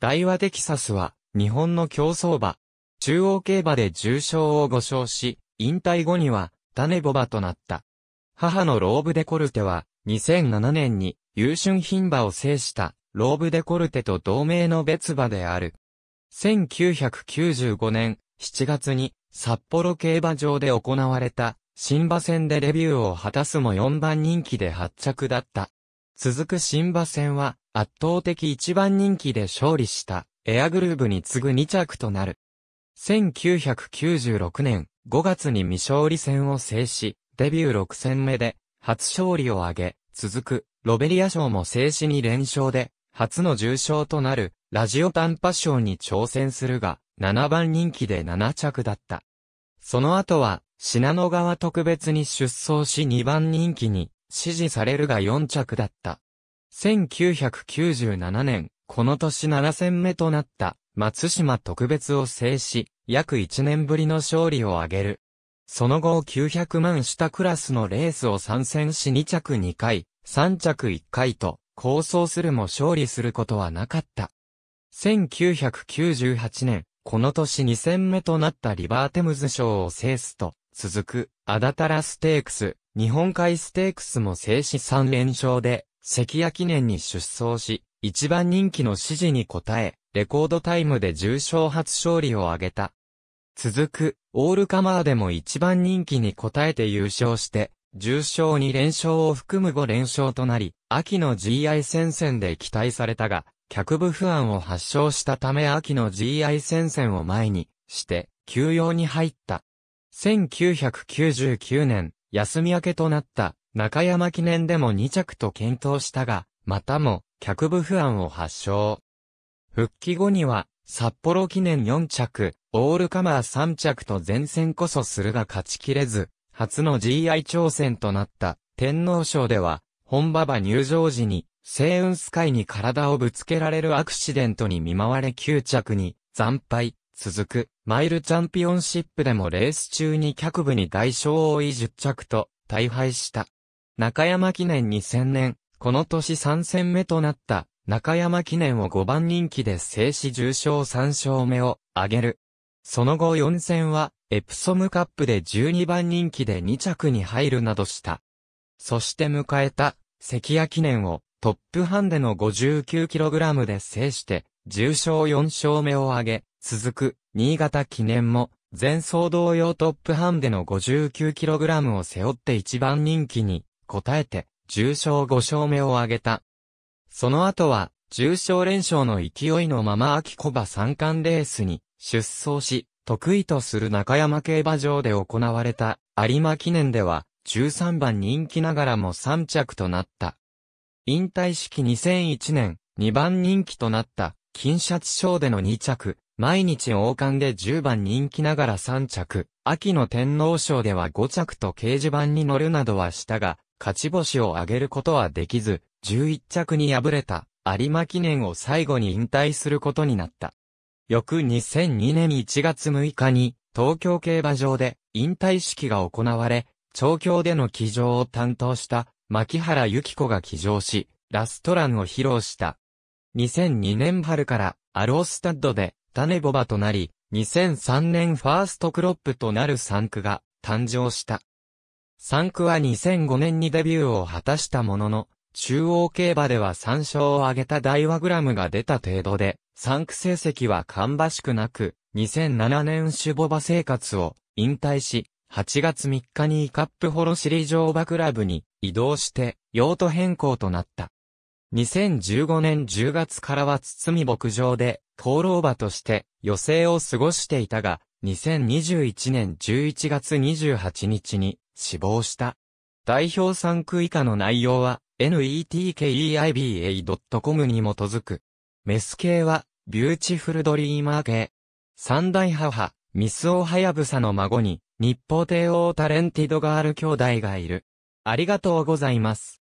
大和テキサスは、日本の競走馬、中央競馬で重賞を5勝し、引退後には、種ボ馬となった。母のローブデコルテは、2007年に、優春品馬を制した、ローブデコルテと同名の別馬である。1995年7月に、札幌競馬場で行われた、新馬戦でレビューを果たすも4番人気で発着だった。続く新馬戦は、圧倒的一番人気で勝利したエアグルーブに次ぐ2着となる。1996年5月に未勝利戦を制し、デビュー6戦目で初勝利を挙げ、続くロベリア賞も制止に連勝で、初の重賞となるラジオ短波賞に挑戦するが、7番人気で7着だった。その後は、品野川特別に出走し2番人気に支持されるが4着だった。1997年、この年7戦目となった松島特別を制し、約1年ぶりの勝利を挙げる。その後900万下クラスのレースを参戦し2着2回、3着1回と、構想するも勝利することはなかった。1998年、この年2戦目となったリバーテムズ賞を制すと、続く、アダタラステークス、日本海ステークスも制し3連勝で、関谷記念に出走し、一番人気の指示に応え、レコードタイムで重賞初勝利を挙げた。続く、オールカマーでも一番人気に応えて優勝して、重賞2連勝を含む5連勝となり、秋の GI 戦線で期待されたが、脚部不安を発症したため秋の GI 戦線を前にして、休養に入った。1999年、休み明けとなった中山記念でも2着と検討したが、またも、脚部不安を発症。復帰後には、札幌記念4着、オールカマー3着と前線こそするが勝ちきれず、初の GI 挑戦となった天皇賞では、本馬場入場時に、西雲スカイに体をぶつけられるアクシデントに見舞われ9着に、惨敗、続く、マイルチャンピオンシップでもレース中に脚部に外傷を負い10着と、大敗した。中山記念2000年、この年3戦目となった中山記念を5番人気で制止重賞3勝目を挙げる。その後4戦はエプソムカップで12番人気で2着に入るなどした。そして迎えた関谷記念をトップハンデの 59kg で制して重賞4勝目を挙げ、続く新潟記念も前走同様トップハンデの 59kg を背負って1番人気に応えて、重賞5勝目を挙げた。その後は、重賞連勝の勢いのまま秋小馬三冠レースに出走し、得意とする中山競馬場で行われた有馬記念では、13番人気ながらも3着となった。引退式2001年、2番人気となった、金シャチ賞での2着、毎日王冠で10番人気ながら3着、秋の天皇賞では5着と掲示板に乗るなどはしたが、勝ち星を挙げることはできず、11着に敗れた有馬記念を最後に引退することになった。翌2002年1月6日に東京競馬場で引退式が行われ、調教での騎乗を担当した牧原由紀子が騎乗し、ラストランを披露した。2002年春からアロースタッドで種ボバとなり、2003年ファーストクロップとなる産区が誕生した。サンクは2005年にデビューを果たしたものの、中央競馬では3勝を挙げたダイワグラムが出た程度で、サンク成績は芳しくなく、2007年主母馬生活を引退し、8月3日にイカップホロシリ乗馬クラブに移動して用途変更となった。2015年10月からは包み牧場で灯籠馬として余生を過ごしていたが、2021年11月28日に死亡した。代表産区以下の内容は netkeiba.com に基づく。メス系はビューチフルドリーマー系。三大母、ミスオハヤブサの孫に日報帝王タレンティドガール兄弟がいる。ありがとうございます。